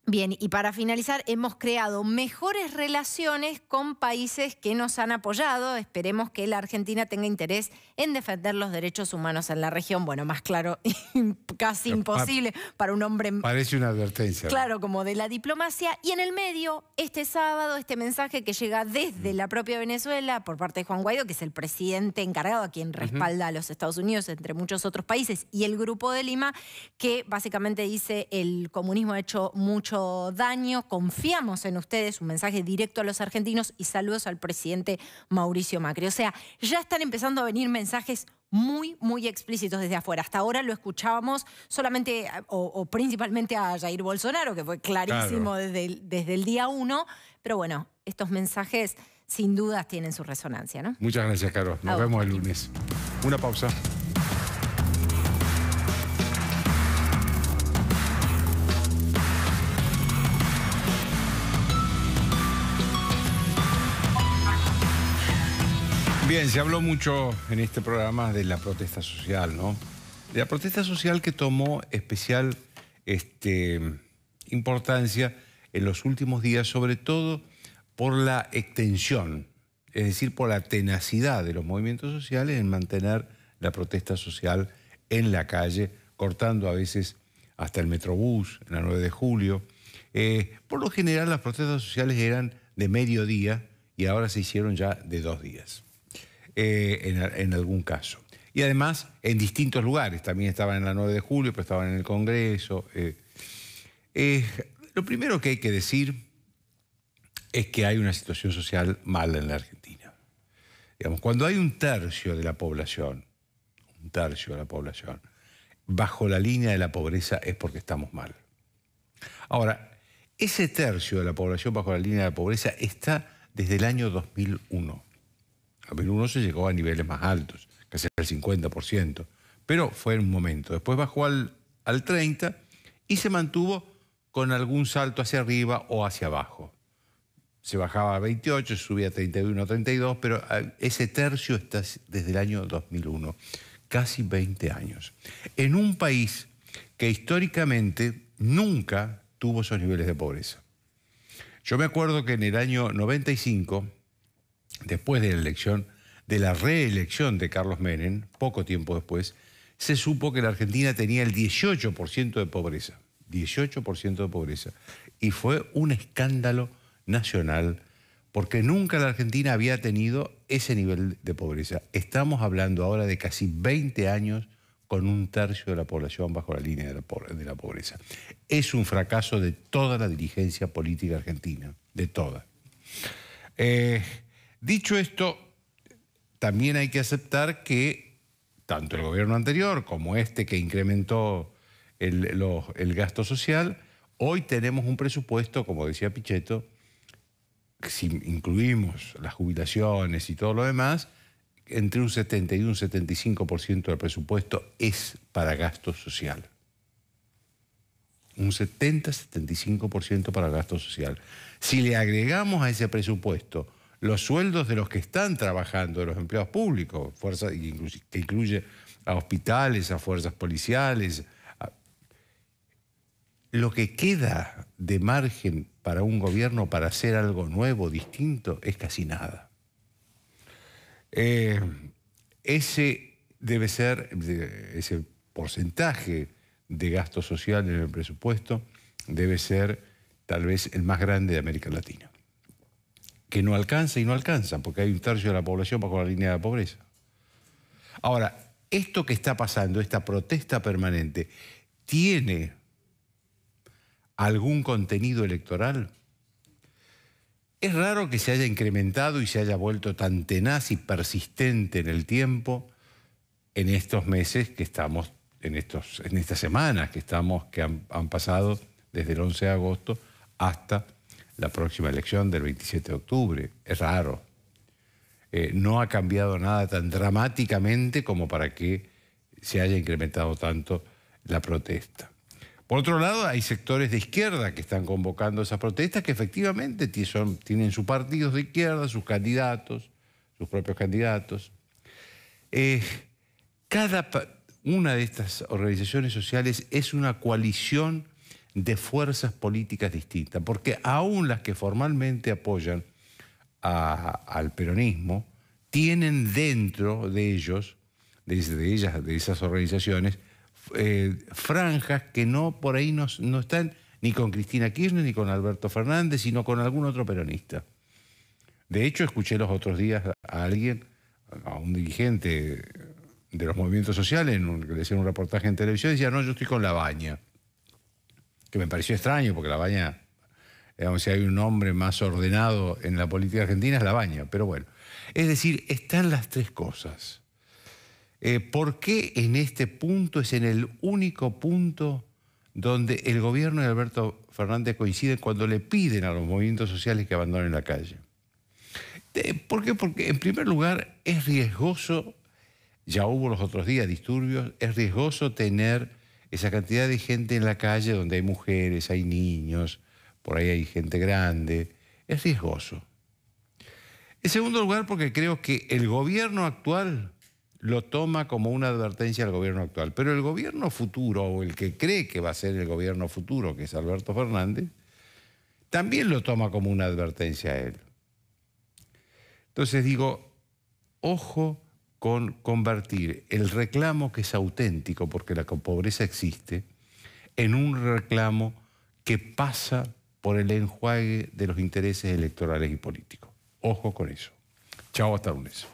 Bien, y para finalizar, hemos creado mejores relaciones con países que nos han apoyado. Esperemos que la Argentina tenga interés en defender los derechos humanos en la región. Bueno, más claro, casi eh, imposible para un hombre... Parece una advertencia. Claro, como de la diplomacia. Y en el medio, este sábado, este mensaje que llega desde la propia Venezuela por parte de Juan Guaido que es el presidente encargado, a quien respalda a los Estados Unidos, entre muchos otros países, y el Grupo de Lima, que básicamente dice el comunismo ha hecho mucho daño. Confiamos en ustedes, un mensaje directo a los argentinos y saludos al presidente Mauricio Macri. O sea, ya están empezando a venir mensajes muy, muy explícitos desde afuera. Hasta ahora lo escuchábamos solamente o, principalmente a Jair Bolsonaro, que fue clarísimo desde, el, desde el día uno. Pero bueno, estos mensajes sin dudas tienen su resonancia, ¿no? Muchas gracias, Carlos Nos vemos el lunes. Una pausa. Bien, se habló mucho en este programa de la protesta social, ¿no? De la protesta social que tomó especial este, importancia en los últimos días, sobre todo por la extensión, es decir, por la tenacidad de los movimientos sociales en mantener la protesta social en la calle, cortando a veces hasta el Metrobús, en la 9 de julio. Eh, por lo general las protestas sociales eran de mediodía y ahora se hicieron ya de dos días. Eh, en, algún caso. Y además en distintos lugares, también estaban en la 9 de julio, pero estaban en el Congreso. Eh. Eh, lo primero que hay que decir es que hay una situación social mala en la Argentina. Digamos, cuando hay un tercio de la población, un tercio de la población, bajo la línea de la pobreza es porque estamos mal. Ahora, ese tercio de la población bajo la línea de la pobreza está desde el año 2001. 2001 se llegó a niveles más altos, casi al 50%, pero fue en un momento. Después bajó al, al 30% y se mantuvo con algún salto hacia arriba o hacia abajo. Se bajaba a 28, subía a 31, 32, pero ah, ese tercio está desde el año 2001, casi 20 años. En un país que históricamente nunca tuvo esos niveles de pobreza. Yo me acuerdo que en el año 95 después de la elección, de la reelección de Carlos Menem, poco tiempo después, se supo que la Argentina tenía el 18% de pobreza. 18% de pobreza. Y fue un escándalo nacional porque nunca la Argentina había tenido ese nivel de pobreza. Estamos hablando ahora de casi 20 años con un tercio de la población bajo la línea de la pobreza. Es un fracaso de toda la dirigencia política argentina, de toda. Eh, Dicho esto, también hay que aceptar que tanto el gobierno anterior como este que incrementó el, gasto social, hoy tenemos un presupuesto, como decía Pichetto, si incluimos las jubilaciones y todo lo demás, entre un 70 y un 75% del presupuesto es para gasto social. Un 70-75% para gasto social. Si le agregamos a ese presupuesto los sueldos de los que están trabajando, de los empleados públicos, que incluye a hospitales, a fuerzas policiales. Lo que queda de margen para un gobierno para hacer algo nuevo, distinto, es casi nada. Eh, ese debe ser, ese porcentaje de gasto social en el presupuesto debe ser tal vez el más grande de América Latina que no alcanza y no alcanza, porque hay un tercio de la población bajo la línea de pobreza. Ahora, esto que está pasando, esta protesta permanente, ¿tiene algún contenido electoral? Es raro que se haya incrementado y se haya vuelto tan tenaz y persistente en el tiempo en estos meses que estamos, en, estos, en estas semanas que estamos, que han pasado desde el 11 de agosto hasta la próxima elección del 27 de octubre. Es raro. Eh, no ha cambiado nada tan dramáticamente como para que se haya incrementado tanto la protesta. Por otro lado, hay sectores de izquierda que están convocando esas protestas que efectivamente tienen sus partidos de izquierda, sus candidatos, sus propios candidatos. Eh, cada una de estas organizaciones sociales es una coalición de fuerzas políticas distintas, porque aún las que formalmente apoyan al peronismo tienen dentro de ellos, de, ellas, de esas organizaciones, eh, franjas que no por ahí no, están ni con Cristina Kirchner ni con Alberto Fernández, sino con algún otro peronista. De hecho, escuché los otros días a alguien, a un dirigente de los movimientos sociales, en un, le hicieron un reportaje en televisión, decía, no, yo estoy con la baña que me pareció extraño, porque la baña, digamos, si hay un nombre más ordenado en la política argentina es la baña, pero bueno. Es decir, están las tres cosas. Eh, ¿Por qué en este punto es en el único punto donde el gobierno de Alberto Fernández coincide... cuando le piden a los movimientos sociales que abandonen la calle? Eh, ¿Por qué? Porque en primer lugar es riesgoso, ya hubo los otros días disturbios, es riesgoso tener esa cantidad de gente en la calle donde hay mujeres, hay niños, por ahí hay gente grande, es riesgoso. En segundo lugar, porque creo que el gobierno actual lo toma como una advertencia al gobierno actual, pero el gobierno futuro, o el que cree que va a ser el gobierno futuro, que es Alberto Fernández, también lo toma como una advertencia a él. Entonces digo, ojo con convertir el reclamo que es auténtico, porque la pobreza existe, en un reclamo que pasa por el enjuague de los intereses electorales y políticos. Ojo con eso. Chao, hasta lunes.